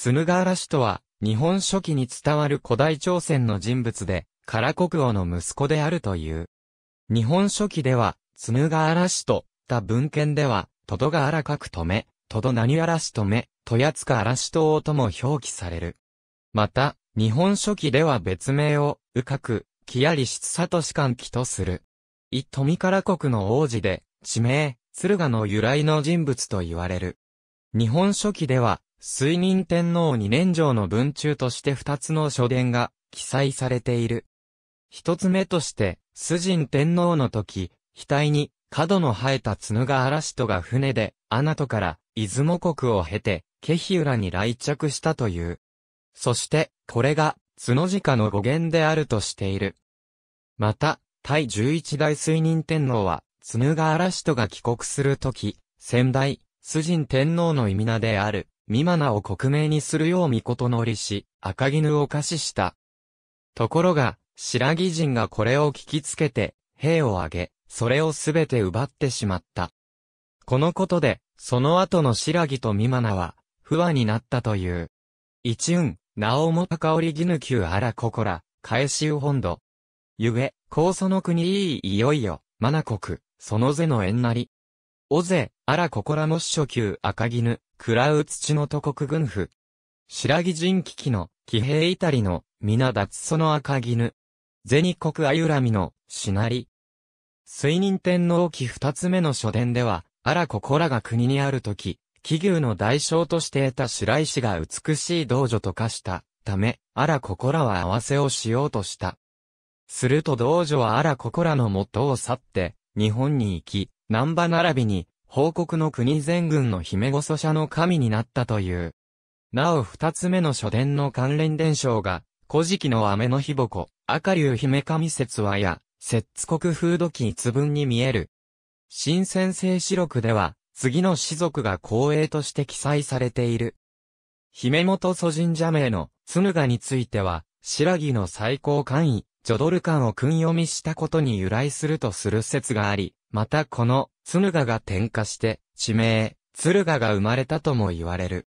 スヌガーラ氏とは、日本初期に伝わる古代朝鮮の人物で、カラ国王の息子であるという。日本初期では、スヌガーラ氏と、た文献では、トドガーラ各止め、トド何嵐止め、トヤツカ嵐島とも表記される。また、日本初期では別名を、うかく、きやりしつさとしかんきとする。い富から国の王子で、地名、鶴ヶの由来の人物と言われる。日本書紀では、水人天皇二年上の文中として二つの書伝が記載されている。一つ目として、崇人天皇の時、額に角の生えた角が嵐とが船で、アナトから出雲国を経て、ケヒウラに来着したという。そして、これが、角鹿の語源であるとしている。また、第十一代水人天皇は、角が嵐とが帰国するとき、先代、崇人天皇の意味名である、ミマナを国名にするよう御事のりし、赤絹を可しした。ところが、白木人がこれを聞きつけて、兵を挙げ、それをすべて奪ってしまった。このことで、その後の白木とミマナは、不和になったという。一運、なおもたかおりぎぬきゅあらここら、返しう本土。ゆえ、高祖の国いいいよいよ、マナ国、そのぜの縁なり。おぜ、あらここらもっしょき赤絹、クラウツチの都国軍府。白木人機の、騎兵いたりの、皆脱その赤絹。銭国あゆらみの、しなり。水任天皇期二つ目の書伝では、荒らこらが国にあるとき、気牛の代償として得た白石が美しい道女と化したため、荒らこらは合わせをしようとした。すると道女は荒ここらの元を去って、日本に行き、南波並びに、報告の国全軍の姫御祖者の神になったという。なお二つ目の書伝の関連伝承が、古事記の雨の日ぼこ、赤竜姫神説話や、摂津国風土記一文に見える。新先生史録では、次の士族が光栄として記載されている。姫本祖神社名の、つぬがについては、白木の最高官位、ジョドルカンを訓読みしたことに由来するとする説があり、またこの、敦賀が点火して、地名、敦賀が生まれたとも言われる。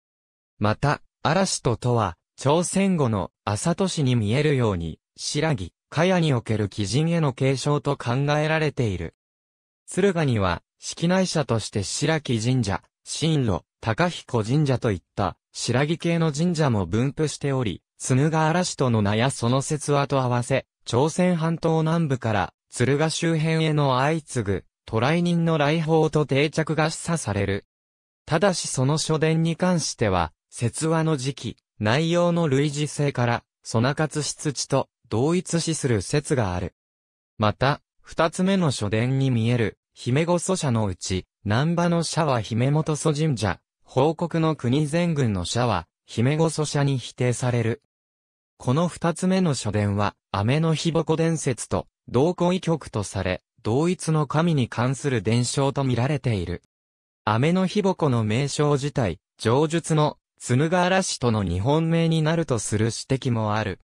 また、嵐ととは、朝鮮語の、朝都市に見えるように、新木、やにおける鬼人への継承と考えられている。敦賀には、式内社として白木神社、新路、高彦神社といった、白木系の神社も分布しており、敦賀嵐との名やその説話と合わせ、朝鮮半島南部から、敦賀周辺への相次ぐ、渡来人の来訪と定着が示唆される。ただしその書伝に関しては、説話の時期、内容の類似性から、そなかつ出地と同一視する説がある。また、二つ目の書伝に見える、姫御祖社のうち、南波の社は姫本祖神社、報告の国全軍の社は、姫御祖社に否定される。この二つ目の書伝は、雨の日ぼこ伝説と、同行異曲とされ、同一の神に関する伝承と見られている。雨の日ぼの名称自体、上述の、紬が嵐との日本名になるとする指摘もある。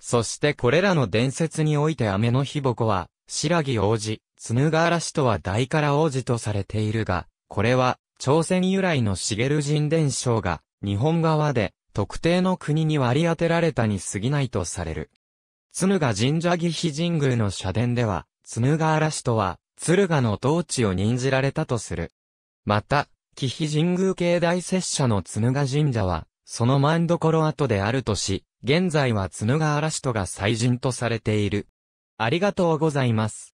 そしてこれらの伝説において雨の日ぼは、白木王子、紬が嵐とは大から王子とされているが、これは、朝鮮由来の茂人伝承が、日本側で、特定の国に割り当てられたに過ぎないとされる。つぬが神社義碑神宮の社殿では、鶴ヶ嵐とは、敦賀の統治を任じられたとする。また、紀比神宮系大拙者のぬが神社は、そのどころ跡であるとし、現在は鶴ヶ嵐とが祭神とされている。ありがとうございます。